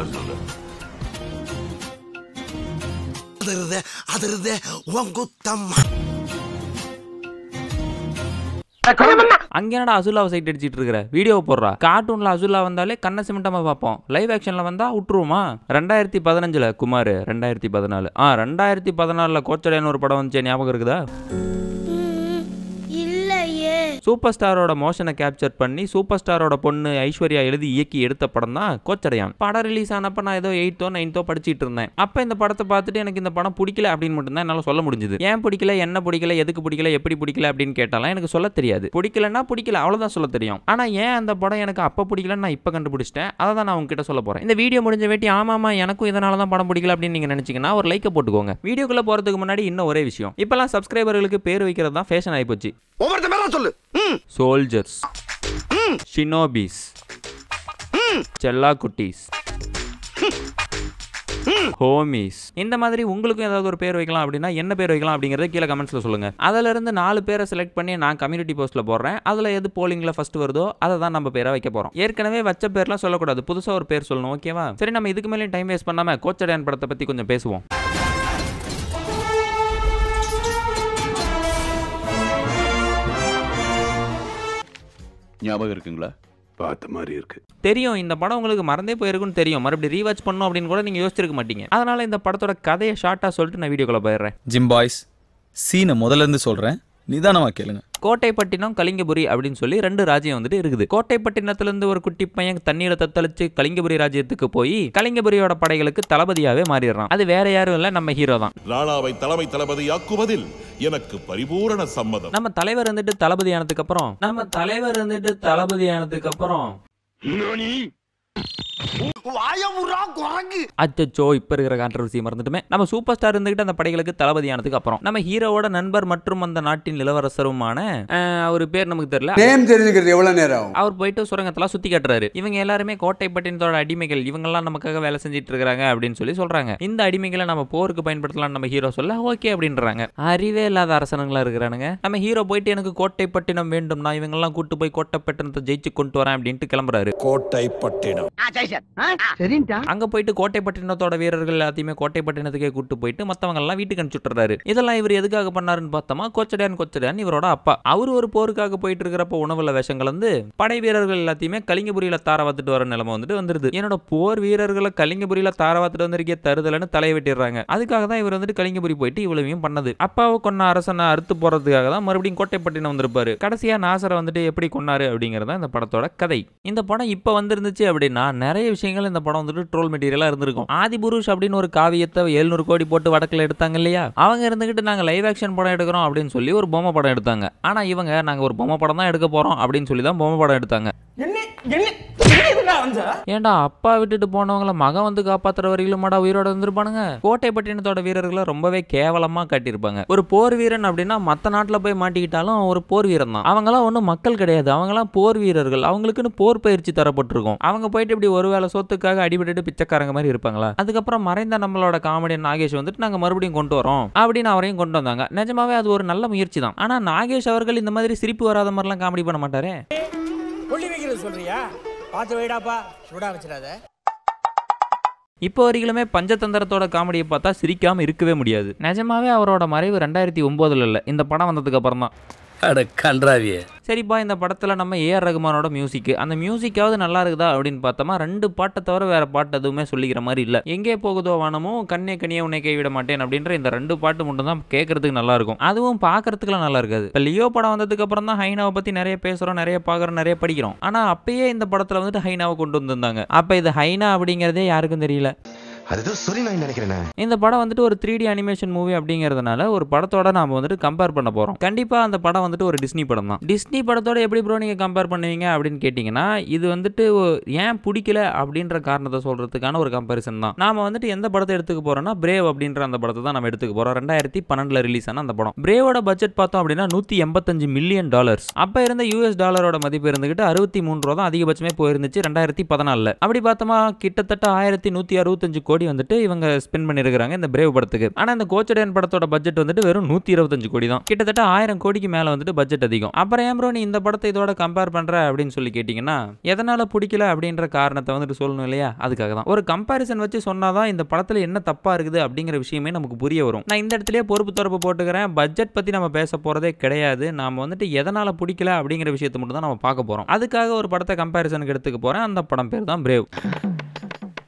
அதிருதே அதிருதே உங்குத்தம்மா அங்க என்னடா சைட் அடிச்சிட்டு இருக்கிற வீடியோ போடுறா கார்ட்டூன்ல அசுல்லா வந்தாலே கண்ண சிமிட்டமா பார்ப்போம் லைவ் ஆக்ஷன்ல வந்தா விட்டுருவோமா ரெண்டாயிரத்தி பதினஞ்சுல குமார் ரெண்டாயிரத்தி பதினாலு ஆ ரெண்டாயிரத்தி பதினாலுல கோச்சடையான ஒரு படம் வந்துச்சு ஞாபகம் இருக்குதா சூப்பர் ஸ்டாரோட மோஷனை கேப்சர் பண்ணி சூப்பர் ஸ்டாரோட பொண்ணு ஐஸ்வர்யா எழுதி இயக்கி எடுத்த படம் தான் கோச்சடையான் படம் ரிலீஸ் ஆனப்ப நான் ஏதோ எயித்தோ நைன்த்தோ படிச்சுட்டு இருந்தேன் அப்போ இந்த படத்தை பார்த்துட்டு எனக்கு இந்த படம் பிடிக்கல அப்படின்னு மட்டும் தான் என்னால் சொல்ல முடிஞ்சது ஏன் பிடிக்கல என்ன பிடிக்கல எதுக்கு பிடிக்கல எப்படி பிடிக்கல அப்படின்னு கேட்டாலும் எனக்கு சொல்ல தெரியாது பிடிக்கலன்னா பிடிக்கல அவ்வளோதான் சொல்ல தெரியும் ஆனால் ஏன் அந்த படம் எனக்கு அப்போ பிடிக்கலன்னு நான் இப்போ கண்டுபிடிச்சிட்டேன் அதை தான் நான் உங்ககிட்ட சொல்ல போகிறேன் இந்த வீடியோ முடிஞ்ச வேட்டி ஆமாம் எனக்கும் இதனால தான் படம் பிடிக்கல அப்படின்னு நீங்கள் நினச்சிங்கன்னா ஒரு லைக்கை போட்டுக்கோங்க வீடியோக்குள்ளே போகிறதுக்கு முன்னாடி இன்னும் ஒரே விஷயம் இப்போலாம் சப்ஸ்கிரைபர்களுக்கு பேர் வைக்கிறது தான் ஃபேஷன் ஆகிப்போச்சு ஒவ்வொருத்த சொல்லு சோல்ஜர்ஸ் ஷினோபிஸ் குட்டீஸ் ஹோமிஸ் இந்த மாதிரி உங்களுக்கும் ஏதாவது ஒரு பேர் வைக்கலாம் அப்படின்னா என்ன பேர் வைக்கலாம் அப்படிங்கறத கீழே கமெண்ட்ஸ்ல சொல்லுங்க அதுல இருந்து நாலு பேரை செலக்ட் பண்ணி நான் கம்யூனிட்டி போஸ்ட்ல போடுறேன் அதுல எது போலிங்ல ஃபர்ஸ்ட் வருதோ அதை தான் நம்ம பேரை வைக்க போறோம் ஏற்கனவே வச்ச பேர்லாம் சொல்லக்கூடாது புதுசா ஒரு பேர் சொல்லணும் ஓகேவா சரி நம்ம இதுக்கு மேலே டைம் வேஸ்ட் பண்ணாம கோச்சடையான் படத்தை பத்தி கொஞ்சம் பேசுவோம் ஞாபகம் இருக்குங்களா பார்த்த மாதிரி இருக்கு தெரியும் இந்த படம் உங்களுக்கு மறந்தே போயிருக்குன்னு தெரியும் மறுபடியும் ரீவாச் பண்ணும் அப்படின்னு கூட நீங்கள் யோசிச்சிருக்க மாட்டீங்க அதனால இந்த படத்தோட கதையை ஷார்ட்டாக சொல்லிட்டு நான் வீடியோக்குள்ள போயிடுறேன் ஜிம் பாய்ஸ் சீனை முதல்ல இருந்து சொல்கிறேன் நிதானமாக கேளுங்க கோட்டைப்பட்டினம் கலிங்கபுரி அப்படின்னு சொல்லி ரெண்டு ராஜ்யம் வந்துட்டு இருக்குது இருந்து ஒரு குட்டி பையன் தண்ணீரை தத்தளிச்சு கலிங்கபுரி ராஜ்யத்துக்கு போய் கலிங்கபுரியோட படைகளுக்கு தளபதியாவே மாறிடுறான் அது வேற யாரும் இல்லை நம்ம ஹீரோ தான் ராணாவை தலைமை தளபதியாக்குவதில் எனக்கு பரிபூரண சம்மதம் நம்ம தலைவர் வந்துட்டு தளபதி ஆனதுக்கு அப்புறம் நம்ம தலைவர் வந்துட்டு தளபதி ஆனதுக்கு அப்புறம் வாயவுரா குரங்கு அச்சோ இப்ப இருக்கிற கான்ட்ரவர்சி மறந்துட்டுமே நம்ம சூப்பர் ஸ்டார் இருந்துகிட்டு அந்த படைகளுக்கு தளபதியானதுக்கு அப்புறம் நம்ம ஹீரோவோட நண்பர் மற்றும் அந்த நாட்டின் இளவரசருமான அவர் பேர் நமக்கு தெரியல நேம் தெரிஞ்சுக்கிறது எவ்வளவு நேரம் அவர் போயிட்டு சுரங்கத்தெல்லாம் சுத்தி காட்டுறாரு இவங்க எல்லாருமே கோட்டைப்பட்டினத்தோட அடிமைகள் இவங்கெல்லாம் நமக்காக வேலை செஞ்சுட்டு இருக்கிறாங்க அப்படின்னு சொல்லி சொல்றாங்க இந்த அடிமைகளை நம்ம போருக்கு பயன்படுத்தலாம் நம்ம ஹீரோ சொல்ல ஓகே அப்படின்றாங்க அறிவே இல்லாத அரசனங்களா இருக்கிறானுங்க நம்ம ஹீரோ போயிட்டு எனக்கு கோட்டைப்பட்டினம் வேண்டும் நான் இவங்கெல்லாம் கூட்டு போய் கோட்டைப்பட்டினத்தை ஜெயிச்சு கொண்டு வரேன் அப்படின்ட்டு கிளம்புறாரு கோட்டைப்பட்டினம் சரிண்டா அங்க போயிட்டு கோட்டைப்பட்டினத்தோட வீரர்கள் எல்லாத்தையுமே கோட்டைப்பட்டினத்துக்கே கூட்டு போயிட்டு மத்தவங்க எல்லாம் வீட்டுக்கு அனுப்பிச்சுட்டுறாரு இதெல்லாம் இவர் எதுக்காக பண்ணாருன்னு பார்த்தோமா கொச்சடையான் கொச்சடையான் இவரோட அப்பா அவர் ஒரு போருக்காக போயிட்டு இருக்கிறப்ப உணவுல விஷம் கலந்து படை வீரர்கள் எல்லாத்தையுமே கலிங்கபுரியில தார வாத்துட்டு வர நிலைமை வந்துட்டு வந்துருது என்னோட போர் வீரர்களை கலிங்கபுரியில தார வாத்துட்டு வந்திருக்கே தருதலன்னு தலையை வெட்டிடுறாங்க அதுக்காக தான் இவர் வந்துட்டு கலிங்கபுரி போயிட்டு இவ்வளவையும் பண்ணது அப்பாவை கொன்ன அரசனை அறுத்து போறதுக்காக தான் மறுபடியும் கோட்டைப்பட்டினம் வந்திருப்பாரு கடைசியா நாசரை வந்துட்டு எப்படி கொன்னாரு அப்படிங்கறத இந்த படத்தோட கதை இந்த படம் இப்ப வந்திருந்துச்சு அப்படின்னா நிறைய விஷயங்கள் இருந்தாலும் இந்த படம் வந்துட்டு ட்ரோல் மெட்டீரியலாக இருந்திருக்கும் ஆதிபுருஷ் அப்படின்னு ஒரு காவியத்தை எழுநூறு கோடி போட்டு வடக்கில் எடுத்தாங்க இல்லையா அவங்க இருந்துகிட்டு நாங்கள் லைவ் ஆக்ஷன் படம் எடுக்கிறோம் அப்படின்னு சொல்லி ஒரு பொம்மை படம் எடுத்தாங்க ஆனால் இவங்க நாங்கள் ஒரு பொம்மை படம் தான் எடுக்க போகிறோம் அப்படின்னு சொல்லி தான் பொம்மை படம் எடுத்தாங்க என்ன அப்பா விட்டுட்டு போனவங்கள மகன் வந்து காப்பாத்துற வரையிலுமாடா உயிரோட வந்திருப்பானுங்க கோட்டைப்பட்டினத்தோட வீரர்களை ரொம்பவே கேவலமா கட்டியிருப்பாங்க ஒரு போர் வீரன் அப்படின்னா மத்த நாட்டுல போய் மாட்டிக்கிட்டாலும் ஒரு போர் வீரன் தான் அவங்களாம் ஒன்றும் மக்கள் கிடையாது அவங்களாம் போர் வீரர்கள் அவங்களுக்குன்னு போர் பயிற்சி தரப்பட்டிருக்கும் அவங்க போயிட்டு இப்படி ஒரு ஒருவேளை சொத்துக்காக அடிபட்டு பிச்சைக்காரங்க மாதிரி இருப்பாங்களா அதுக்கப்புறம் மறைந்த நம்மளோட காமெடி நாகேஷ் வந்துட்டு நாங்க மறுபடியும் கொண்டு வரோம் அப்படின்னு அவரையும் கொண்டு வந்தாங்க நிஜமாவே அது ஒரு நல்ல முயற்சி தான் ஆனா நாகேஷ் அவர்கள் இந்த மாதிரி சிரிப்பு வராத மாதிரிலாம் காமெடி பண்ண மாட்டாரே போடுறது சொல்றியா பார்த்து வைடாப்பா சூடா வச்சிடாத இப்போ வரைக்குமே பஞ்சதந்திரத்தோட காமெடியை பார்த்தா சிரிக்காமல் இருக்கவே முடியாது நிஜமாவே அவரோட மறைவு ரெண்டாயிரத்தி ஒம்போதில் இல்லை இந்த படம் வந்ததுக்கு அப்புறம் தான் சரி பா சரிப்பா இந்த படத்தில் நம்ம ஏஆர் ரகுமானோட மியூசிக் அந்த மியூசிக்காவது நல்லா இருக்குதா அப்படின்னு பார்த்தோமா ரெண்டு பாட்டை தவிர வேறு பாட்டு எதுவுமே சொல்லிக்கிற மாதிரி இல்லை எங்கே போகுதோ வானமோ கண்ணே கனியை உன்னை கைவிட மாட்டேன் அப்படின்ற இந்த ரெண்டு பாட்டு மட்டும் தான் கேட்கறதுக்கு நல்லா இருக்கும் அதுவும் பார்க்கறதுக்குலாம் நல்லா இருக்காது இப்போ லியோ படம் வந்ததுக்கு அப்புறம் தான் ஹைனாவை பற்றி நிறைய பேசுகிறோம் நிறைய பார்க்குறோம் நிறைய படிக்கிறோம் ஆனால் அப்பயே இந்த படத்தில் வந்துட்டு ஹைனாவை கொண்டு வந்திருந்தாங்க அப்போ இது ஹைனா அப்படிங்கிறதே யாருக்கும் தெரியல அதுதான் சரி நான் நினைக்கிறேன் இந்த படம் வந்துட்டு ஒரு த்ரீ டி அனிமேஷன் மூவி அப்படிங்கிறதுனால ஒரு படத்தோட நாம வந்துட்டு கம்பேர் பண்ண போறோம் கண்டிப்பா அந்த படம் வந்துட்டு ஒரு டிஸ்னி படம் தான் டிஸ்னி படத்தோட எப்படி ப்ரோ நீங்க கம்பேர் பண்ணுவீங்க அப்படின்னு கேட்டீங்கன்னா இது வந்துட்டு ஏன் பிடிக்கல அப்படின்ற காரணத்தை சொல்றதுக்கான ஒரு கம்பாரிசன் தான் நாம வந்துட்டு எந்த படத்தை எடுத்துக்க போறோம்னா பிரேவ் அப்படின்ற அந்த படத்தை தான் நம்ம எடுத்துக்க போறோம் ரெண்டாயிரத்தி பன்னெண்டுல ரிலீஸ் ஆன அந்த படம் பிரேவோட பட்ஜெட் பார்த்தோம் அப்படின்னா நூத்தி எண்பத்தஞ்சு மில்லியன் டாலர்ஸ் அப்ப இருந்த யூஎஸ் டாலரோட மதிப்பு இருந்துகிட்டு அறுபத்தி மூணு ரூபா தான் அதிகபட்சமே போயிருந்துச்சு ரெண்டாயிரத்தி பதினாலுல அப்படி பார்த்தோமா கிட்டத்தட்ட ஆயிரத்தி நூத்தி அறுபத்தஞ்சு கோ கோடி வந்துட்டு இவங்க ஸ்பெண்ட் பண்ணியிருக்காங்க இந்த பிரேவ் படத்துக்கு ஆனால் இந்த கோச்சடையன் படத்தோட பட்ஜெட் வந்துட்டு வெறும் நூற்றி இருபத்தஞ்சு கோடி தான் கிட்டத்தட்ட ஆயிரம் கோடிக்கு மேலே வந்துட்டு பட்ஜெட் அதிகம் அப்புறம் ஏன் நீ இந்த படத்தை இதோட கம்பேர் பண்ணுற அப்படின்னு சொல்லி கேட்டிங்கன்னா எதனால் பிடிக்கல அப்படின்ற காரணத்தை வந்துட்டு சொல்லணும் இல்லையா அதுக்காக தான் ஒரு கம்பாரிசன் வச்சு சொன்னாதான் இந்த படத்தில் என்ன தப்பாக இருக்குது அப்படிங்கிற விஷயமே நமக்கு புரிய வரும் நான் இந்த இடத்துல பொறுப்பு தொடர்பு போட்டுக்கிறேன் பட்ஜெட் பற்றி நம்ம பேச போகிறதே கிடையாது நாம் வந்துட்டு எதனால் பிடிக்கல அப்படிங்கிற விஷயத்தை மட்டும் தான் நம்ம பார்க்க போகிறோம் அதுக்காக ஒரு படத்தை கம்பேரிசனுக்கு எடுத்துக்க போகிறேன் அந்த படம் பேர் தான் பிரேவ்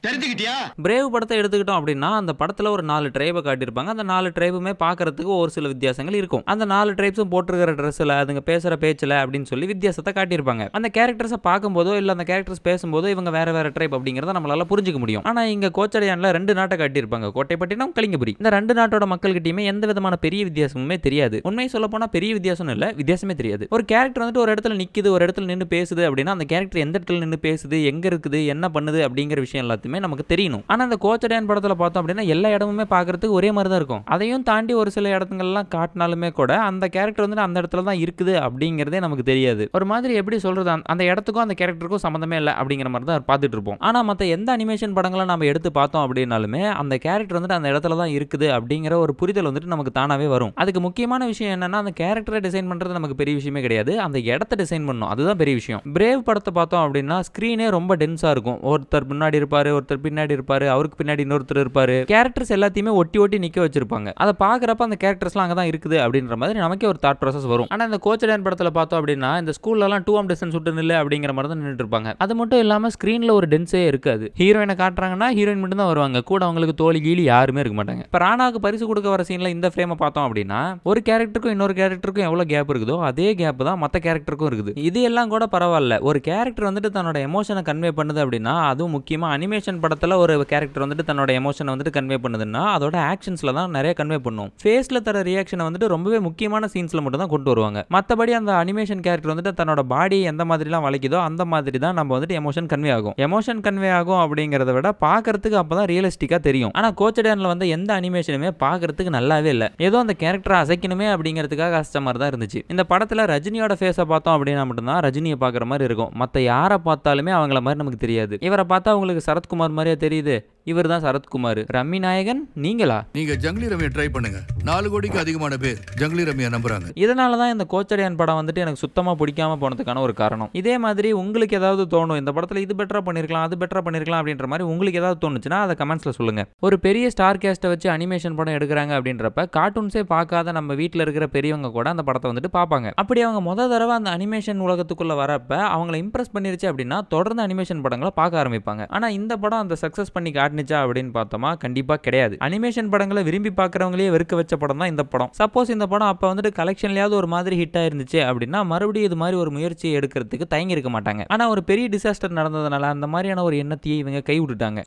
தெரிஞ்சுக்கிட்டியா பிரேவ் படத்தை எடுத்துக்கிட்டோம் அப்படின்னா அந்த படத்துல ஒரு நாலு ட்ரைபை காட்டியிருப்பாங்க அந்த நாலு ட்ரைபுமே பாக்குறதுக்கு ஒரு சில வித்தியாசங்கள் இருக்கும் அந்த நாலு ட்ரைப்ஸும் போட்டிருக்கிற ட்ரெஸ்ல அதுங்க பேசுற பேச்சுல அப்படின்னு சொல்லி வித்தியாசத்தை காட்டியிருப்பாங்க அந்த கேரக்டர்ஸை பார்க்கும்போதோ இல்ல அந்த கேரக்டர்ஸ் பேசும்போதோ இவங்க வேற வேற ட்ரைப் அப்படிங்கறத நம்மளால புரிஞ்சுக்க முடியும் ஆனா இங்க கோச்சடையான்ல ரெண்டு நாட்டை காட்டியிருப்பாங்க கோட்டைப்பட்டினம் கலிங்கபுரி இந்த ரெண்டு நாட்டோட மக்கள்கிட்டயுமே எந்த விதமான பெரிய வித்தியாசமுமே தெரியாது உண்மையை சொல்ல போனா பெரிய வித்தியாசம் இல்ல வித்தியாசமே தெரியாது ஒரு கேரக்டர் வந்துட்டு ஒரு இடத்துல நிக்குது ஒரு இடத்துல நின்று பேசுது அப்படின்னா அந்த கேரக்டர் எந்த இடத்துல நின்று பேசுது எங்க இருக்குது என்ன பண்ணுது அப்படிங்கிற விஷயம் எல்லாத்தையும் எல்லாத்தையுமே நமக்கு தெரியணும் ஆனால் அந்த கோச்சடையன் படத்தில் பார்த்தோம் அப்படின்னா எல்லா இடமுமே பார்க்கறதுக்கு ஒரே மாதிரி தான் இருக்கும் அதையும் தாண்டி ஒரு சில இடத்துங்கள்லாம் காட்டினாலுமே கூட அந்த கேரக்டர் வந்து அந்த இடத்துல தான் இருக்குது அப்படிங்கிறதே நமக்கு தெரியாது ஒரு மாதிரி எப்படி சொல்கிறது அந்த இடத்துக்கும் அந்த கேரக்டருக்கும் சம்மந்தமே இல்லை அப்படிங்கிற மாதிரி தான் பார்த்துட்டு இருப்போம் ஆனால் மற்ற எந்த அனிமேஷன் படங்களை நம்ம எடுத்து பார்த்தோம் அப்படின்னாலுமே அந்த கேரக்டர் வந்துட்டு அந்த இடத்துல தான் இருக்குது அப்படிங்கிற ஒரு புரிதல் வந்துட்டு நமக்கு தானாகவே வரும் அதுக்கு முக்கியமான விஷயம் என்னன்னா அந்த கேரக்டரை டிசைன் பண்ணுறது நமக்கு பெரிய விஷயமே கிடையாது அந்த இடத்த டிசைன் பண்ணும் அதுதான் பெரிய விஷயம் பிரேவ் படத்தை பார்த்தோம் அப்படின்னா ஸ்க்ரீனே ரொம்ப டென்ஸாக இருக்கும் ஒருத்தர் முன்னாடி இருப்பார் ஒருத்தர் பின்னாடி இருப்பார் அவருக்கு பின்னாடி இன்னொருத்தர் இருப்பார் கேரக்டர்ஸ் எல்லாத்தையுமே ஒட்டி ஒட்டி நிற்க வச்சிருப்பாங்க அதை பாக்குறப்ப அந்த கேரக்டர்ஸ் எல்லாம் அங்கதான் இருக்குது அப்படின்ற மாதிரி நமக்கே ஒரு தாட் ப்ராசஸ் வரும் ஆனால் இந்த கோச்சடையன் படத்தில் பார்த்தோம் அப்படின்னா இந்த ஸ்கூல்ல எல்லாம் டூ ஆம் டிஸ்டன்ஸ் விட்டு நில்லை அப்படிங்கிற மாதிரி தான் நின்றுட்டு இருப்பாங்க அது மட்டும் இல்லாமல் ஸ்க்ரீனில் ஒரு டென்ஸே இருக்காது ஹீரோயினை காட்டுறாங்கன்னா ஹீரோயின் மட்டும் தான் வருவாங்க கூட அவங்களுக்கு தோழி கீழி யாருமே இருக்க மாட்டாங்க இப்போ ராணாவுக்கு பரிசு கொடுக்க வர சீனில் இந்த ஃப்ரேமை பார்த்தோம் அப்படின்னா ஒரு கேரக்டருக்கும் இன்னொரு கேரக்டருக்கும் எவ்வளோ கேப் இருக்குதோ அதே கேப் தான் மற்ற கேரக்டருக்கும் இருக்குது இது எல்லாம் கூட பரவாயில்ல ஒரு கேரக்டர் வந்துட்டு தன்னோட எமோஷனை கன்வே பண்ணுது அப்படின்னா அதுவும் முக்கியமா அனிமேஷன் ஆக்ஷன் படத்தில் ஒரு கேரக்டர் வந்துட்டு தன்னோட எமோஷனை வந்துட்டு கன்வே பண்ணுதுன்னா அதோட ஆக்ஷன்ஸில் தான் நிறைய கன்வே பண்ணும் ஃபேஸில் தர ரியாக்ஷனை வந்துட்டு ரொம்பவே முக்கியமான சீன்ஸில் மட்டும் தான் கொண்டு வருவாங்க மற்றபடி அந்த அனிமேஷன் கேரக்டர் வந்துட்டு தன்னோட பாடி எந்த மாதிரிலாம் வளைக்குதோ அந்த மாதிரி தான் நம்ம வந்துட்டு எமோஷன் கன்வே ஆகும் எமோஷன் கன்வே ஆகும் அப்படிங்கிறத விட பார்க்கறதுக்கு அப்போ தான் ரியலிஸ்டிக்காக தெரியும் ஆனால் கோச்சடேனில் வந்து எந்த அனிமேஷனுமே பார்க்கறதுக்கு நல்லாவே இல்லை ஏதோ அந்த கேரக்டரை அசைக்கணுமே அப்படிங்கிறதுக்காக கஷ்டமாக தான் இருந்துச்சு இந்த படத்தில் ரஜினியோட ஃபேஸை பார்த்தோம் அப்படின்னா மட்டும்தான் ரஜினியை பார்க்குற மாதிரி இருக்கும் மற்ற யாரை பார்த்தாலுமே அவங்கள மாதிரி நமக்கு தெரியாது இவரை பார்த்தா உங்களுக்கு சரத்குமார் ராஜ்குமார் மாதிரியா தெரியுது இவர் தான் சரத்குமார் ரம்மி நாயகன் நீங்களா நீங்க ஜங்கிலி ரம்யா ட்ரை பண்ணுங்க நாலு கோடிக்கு அதிகமான பேர் ஜங்கிலி ரம்யா நம்புறாங்க இதனால தான் இந்த கோச்சடையான் படம் வந்துட்டு எனக்கு சுத்தமா பிடிக்காம போனதுக்கான ஒரு காரணம் இதே மாதிரி உங்களுக்கு ஏதாவது தோணும் இந்த படத்துல இது பெட்டரா பண்ணிருக்கலாம் அது பெட்டரா பண்ணிருக்கலாம் அப்படின்ற மாதிரி உங்களுக்கு ஏதாவது தோணுச்சுன்னா அதை கமெண்ட்ஸ்ல சொல்லுங்க ஒரு பெரிய ஸ்டார் கேஸ்ட்டை வச்சு அனிமேஷன் படம் எடுக்கிறாங்க அப்படின்றப்ப கார்ட்டூன்ஸே பார்க்காத நம்ம வீட்டில் இருக்கிற பெரியவங்க கூட அந்த படத்தை வந்துட்டு பார்ப்பாங்க அப்படி அவங்க முத தடவை அந்த அனிமேஷன் உலகத்துக்குள்ள வரப்ப அவங்களை இம்ப்ரெஸ் பண்ணிருச்சு அப்படின்னா தொடர்ந்து அனிமேஷன் படங்களை பார்க்க ஆரம்பிப்பாங்க ஆனா இந்த படம் அந்த சக்சஸ் பண்ணி காட்டுனுச்சா அப்படின்னு பார்த்தோமா கண்டிப்பாக கிடையாது அனிமேஷன் படங்களை விரும்பி பார்க்குறவங்களே வெறுக்க வச்ச படம் தான் இந்த படம் சப்போஸ் இந்த படம் அப்போ வந்துட்டு கலெக்ஷன்லையாவது ஒரு மாதிரி ஹிட் ஆயிருந்துச்சு அப்படின்னா மறுபடியும் இது மாதிரி ஒரு முயற்சியை எடுக்கிறதுக்கு தயங்கி இருக்க மாட்டாங்க ஆனால் ஒரு பெரிய டிசாஸ்டர் நடந்ததுனால அந்த மாதிரியான ஒரு எண்ணத்தையே இவங்க கை விட்டுட்டாங்க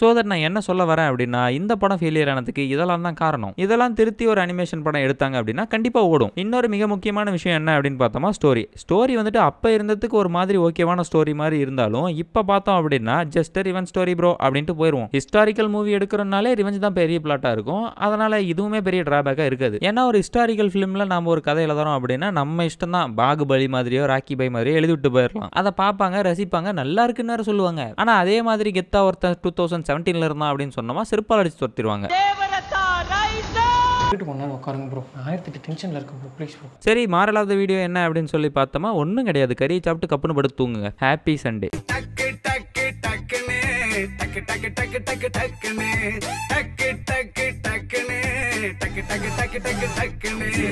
சோ தட் நான் என்ன சொல்ல வரேன் அப்படின்னா இந்த படம் ஃபெயிலியர் ஆனதுக்கு இதெல்லாம் தான் காரணம் இதெல்லாம் திருத்தி ஒரு அனிமேஷன் படம் எடுத்தாங்க அப்படின்னா கண்டிப்பா ஓடும் இன்னொரு மிக முக்கியமான விஷயம் என்ன அப்படின்னு பார்த்தோம்னா ஸ்டோரி ஸ்டோரி வந்துட்டு அப்ப இருந்ததுக்கு ஒரு மாதிரி ஓகேவான ஸ்டோரி மாதிரி இருந்தாலும் இப்ப பார்த்தோம் அப்படின்னா ஜஸ்ட் ரிவன் ஸ்டோரி ப்ரோ அப்படின்ட்டு போயிருவோம் ஹிஸ்டாரிக்கல் மூவி எடுக்கிறனாலே ரிவெஞ்ச் தான் பெரிய பிளாட்டா இருக்கும் அதனால இதுவுமே பெரிய டிராபேக்கா இருக்காது ஏன்னா ஒரு ஹிஸ்டாரிக்கல் ஃபிலிம்ல நாம ஒரு கதை எழுதுறோம் அப்படின்னா நம்ம இஷ்டம் தான் பாகுபலி மாதிரியோ ராக்கி பை மாதிரியோ எழுதி விட்டு போயிடலாம் அதை பார்ப்பாங்க ரசிப்பாங்க நல்லா இருக்குன்னு சொல்லுவாங்க ஆனா அதே மாதிரி கெத்தா ஒருத்தன் டூ தௌசண்ட் செவன்டீனில் இருந்தான் அப்படின்னு சொன்னோமா செருப்பால் அடித்து துரத்திடுவாங்க சரி மாறலாத வீடியோ என்ன அப்படின்னு சொல்லி பார்த்தோமா ஒன்றும் கிடையாது கறியை சாப்பிட்டு கப்புன்னு படுத்து தூங்குங்க ஹாப்பி சண்டே டக்கு டக்கு டக்கு டக்கு டக்கு டக்கு டக்குன்னு டக்கு டக்கு டக்கு டக்கு